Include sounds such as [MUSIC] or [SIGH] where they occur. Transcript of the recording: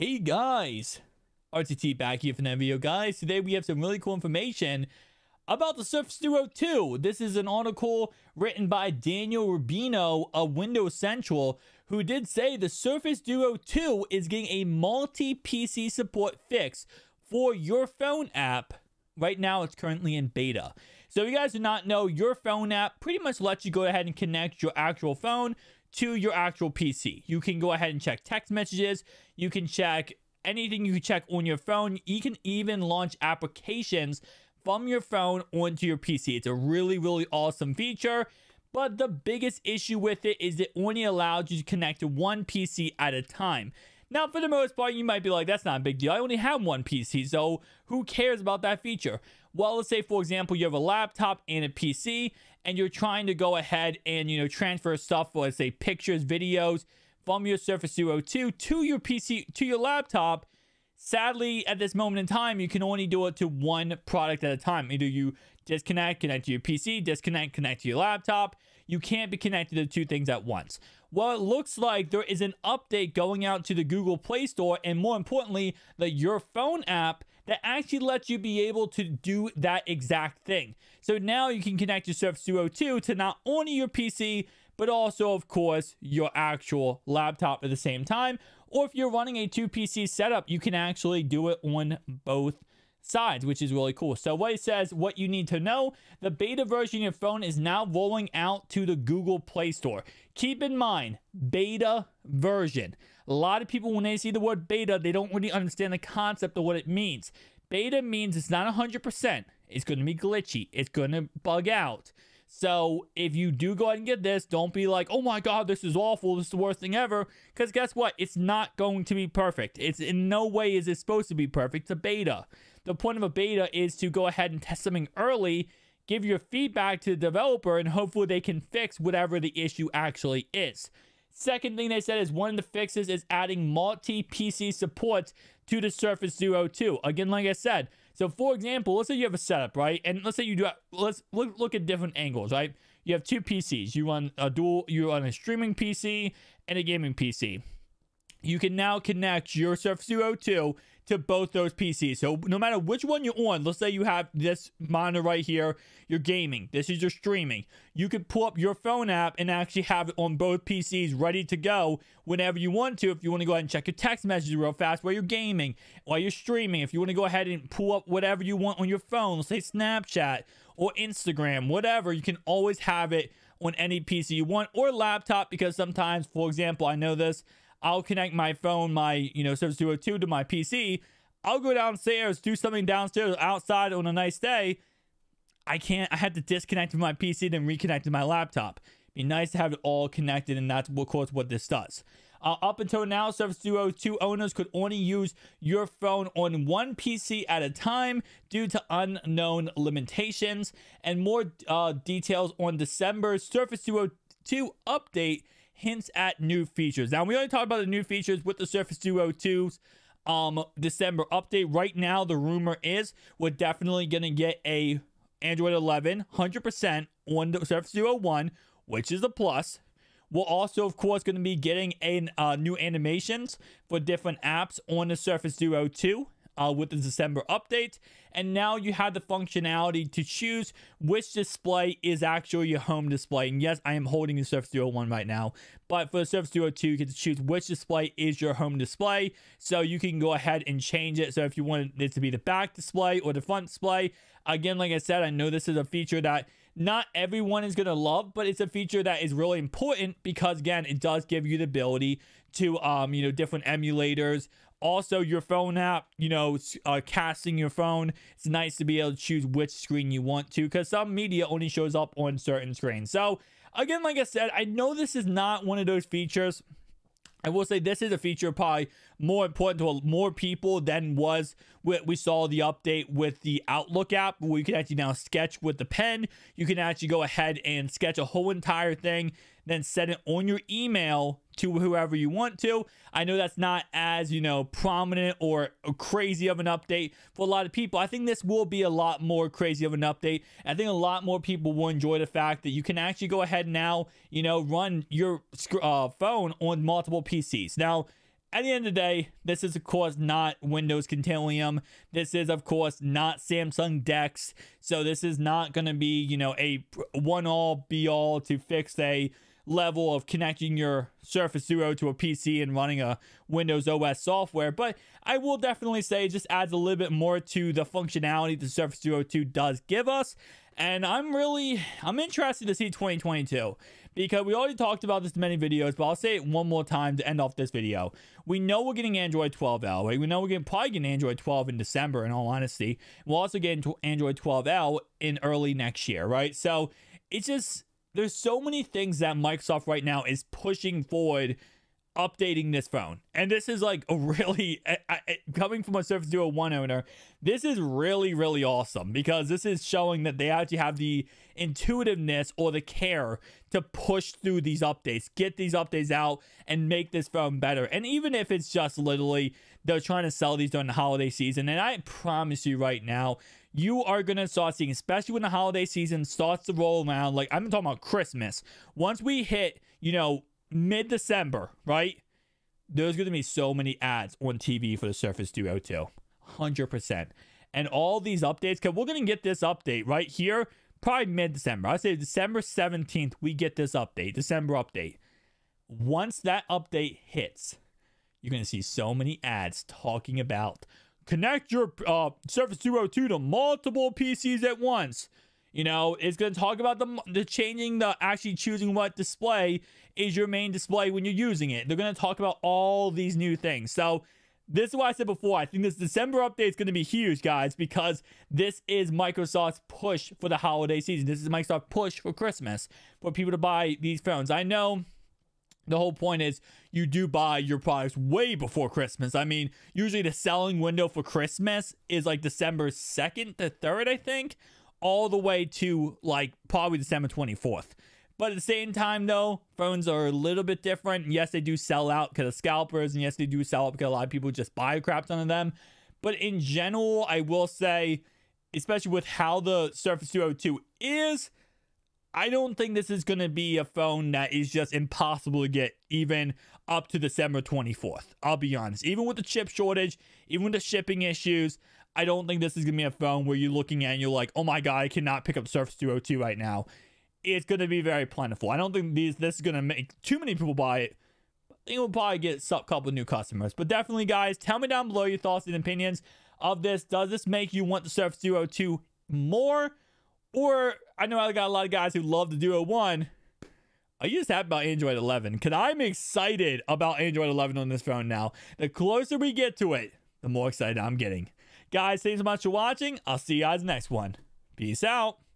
Hey guys, RTT back here for another video. Guys, today we have some really cool information about the Surface Duo 2. This is an article written by Daniel Rubino of Windows Central, who did say the Surface Duo 2 is getting a multi-PC support fix for your phone app. Right now, it's currently in beta. So if you guys do not know, your phone app pretty much lets you go ahead and connect your actual phone to your actual PC. You can go ahead and check text messages. You can check anything you can check on your phone. You can even launch applications from your phone onto your PC. It's a really, really awesome feature. But the biggest issue with it is it only allows you to connect to one PC at a time. Now, for the most part, you might be like, that's not a big deal. I only have one PC, so who cares about that feature? well, let's say, for example, you have a laptop and a PC, and you're trying to go ahead and, you know, transfer stuff, let's say, pictures, videos from your Surface Duo 2 to your PC, to your laptop. Sadly, at this moment in time, you can only do it to one product at a time. Either you disconnect, connect to your PC, disconnect, connect to your laptop. You can't be connected to two things at once. Well, it looks like there is an update going out to the Google Play Store and more importantly, the Your Phone app that actually lets you be able to do that exact thing. So now you can connect your Surface Duo 2 to not only your PC, but also, of course, your actual laptop at the same time. Or if you're running a two PC setup, you can actually do it on both sides, which is really cool. So what it says, what you need to know, the beta version of your phone is now rolling out to the Google Play Store. Keep in mind, beta version. A lot of people, when they see the word beta, they don't really understand the concept of what it means. Beta means it's not 100%. It's going to be glitchy. It's going to bug out. So if you do go ahead and get this, don't be like, oh my God, this is awful. This is the worst thing ever. Because guess what? It's not going to be perfect. It's in no way is it supposed to be perfect. It's a beta. The point of a beta is to go ahead and test something early, give your feedback to the developer, and hopefully they can fix whatever the issue actually is. Second thing they said is one of the fixes is adding multi-PC support to the Surface Zero 2. Again, like I said, so for example, let's say you have a setup, right? And let's say you do, let's look, look at different angles, right? You have two PCs. You run a dual, you run a streaming PC and a gaming PC you can now connect your Surface Duo 2 to both those PCs. So no matter which one you're on, let's say you have this monitor right here, you're gaming, this is your streaming. You could pull up your phone app and actually have it on both PCs ready to go whenever you want to. If you want to go ahead and check your text messages real fast while you're gaming, while you're streaming, if you want to go ahead and pull up whatever you want on your phone, let's say Snapchat or Instagram, whatever, you can always have it on any PC you want or laptop because sometimes, for example, I know this, I'll connect my phone, my, you know, Duo 2, to my PC. I'll go downstairs, do something downstairs outside on a nice day. I can't, I had to disconnect from my PC, then reconnect to my laptop. It'd be nice to have it all connected, and that's, of course, what this does. Uh, up until now, Surface Duo 2 owners could only use your phone on one PC at a time due to unknown limitations. And more uh, details on December's Surface Duo 2 update hints at new features. Now, we only talked about the new features with the Surface Duo 2's um, December update. Right now, the rumor is we're definitely going to get a Android 11 100% on the Surface Duo 1, which is a plus. We're also, of course, going to be getting a, uh, new animations for different apps on the Surface Duo 2 uh, with the December update. And now you have the functionality to choose which display is actually your home display. And yes, I am holding the Surface Duo 1 right now. But for the Surface Duo 2, you get to choose which display is your home display. So you can go ahead and change it. So if you want it to be the back display or the front display. Again, like I said, I know this is a feature that not everyone is going to love, but it's a feature that is really important because again, it does give you the ability to um, you know, different emulators, also, your phone app, you know, uh, casting your phone. It's nice to be able to choose which screen you want to because some media only shows up on certain screens. So, again, like I said, I know this is not one of those features. I will say this is a feature probably more important to more people than was what we saw the update with the Outlook app, where you can actually now sketch with the pen. You can actually go ahead and sketch a whole entire thing, then send it on your email to whoever you want to. I know that's not as, you know, prominent or crazy of an update for a lot of people. I think this will be a lot more crazy of an update. I think a lot more people will enjoy the fact that you can actually go ahead now, you know, run your uh, phone on multiple PCs. Now, at the end of the day, this is of course not Windows Contilium. This is of course not Samsung DeX. So this is not going to be, you know, a one all be all to fix a level of connecting your Surface Duo to a PC and running a Windows OS software. But I will definitely say it just adds a little bit more to the functionality the Surface Duo 2 does give us. And I'm really, I'm interested to see 2022 because we already talked about this in many videos, but I'll say it one more time to end off this video. We know we're getting Android 12 L, right? We know we're getting, probably getting Android 12 in December, in all honesty. We'll also get Android 12 L in early next year, right? So it's just, there's so many things that Microsoft right now is pushing forward updating this phone. And this is like a [LAUGHS] really, I, I, coming from a Surface Duo 1 owner, this is really, really awesome because this is showing that they actually have the intuitiveness or the care to push through these updates, get these updates out and make this phone better. And even if it's just literally they're trying to sell these during the holiday season, and I promise you right now, you are going to start seeing, especially when the holiday season starts to roll around. Like, I'm talking about Christmas. Once we hit, you know, mid December, right? There's going to be so many ads on TV for the Surface Duo 2. 100%. And all these updates, because we're going to get this update right here, probably mid December. I say December 17th, we get this update, December update. Once that update hits, you're going to see so many ads talking about connect your uh, Surface two oh to multiple PCs at once. You know, it's going to talk about the, the changing the actually choosing what display is your main display when you're using it. They're going to talk about all these new things. So this is what I said before. I think this December update is going to be huge, guys, because this is Microsoft's push for the holiday season. This is Microsoft's push for Christmas for people to buy these phones. I know the whole point is you do buy your products way before Christmas. I mean, usually the selling window for Christmas is like December 2nd to 3rd, I think, all the way to like probably December 24th. But at the same time, though, phones are a little bit different. yes, they do sell out because of scalpers, and yes, they do sell out because a lot of people just buy a crap ton of them. But in general, I will say, especially with how the Surface Duo 2 is, I don't think this is going to be a phone that is just impossible to get even up to December 24th. I'll be honest. Even with the chip shortage, even with the shipping issues, I don't think this is going to be a phone where you're looking at and you're like, oh my God, I cannot pick up Surface 202 right now. It's going to be very plentiful. I don't think these this is going to make too many people buy it. I think we'll probably get a couple new customers. But definitely, guys, tell me down below your thoughts and opinions of this. Does this make you want the Surface 202 more? Or I know I got a lot of guys who love the Duo 1. Are you just happy about Android 11? Because I'm excited about Android 11 on this phone now. The closer we get to it, the more excited I'm getting. Guys, thanks so much for watching. I'll see you guys next one. Peace out.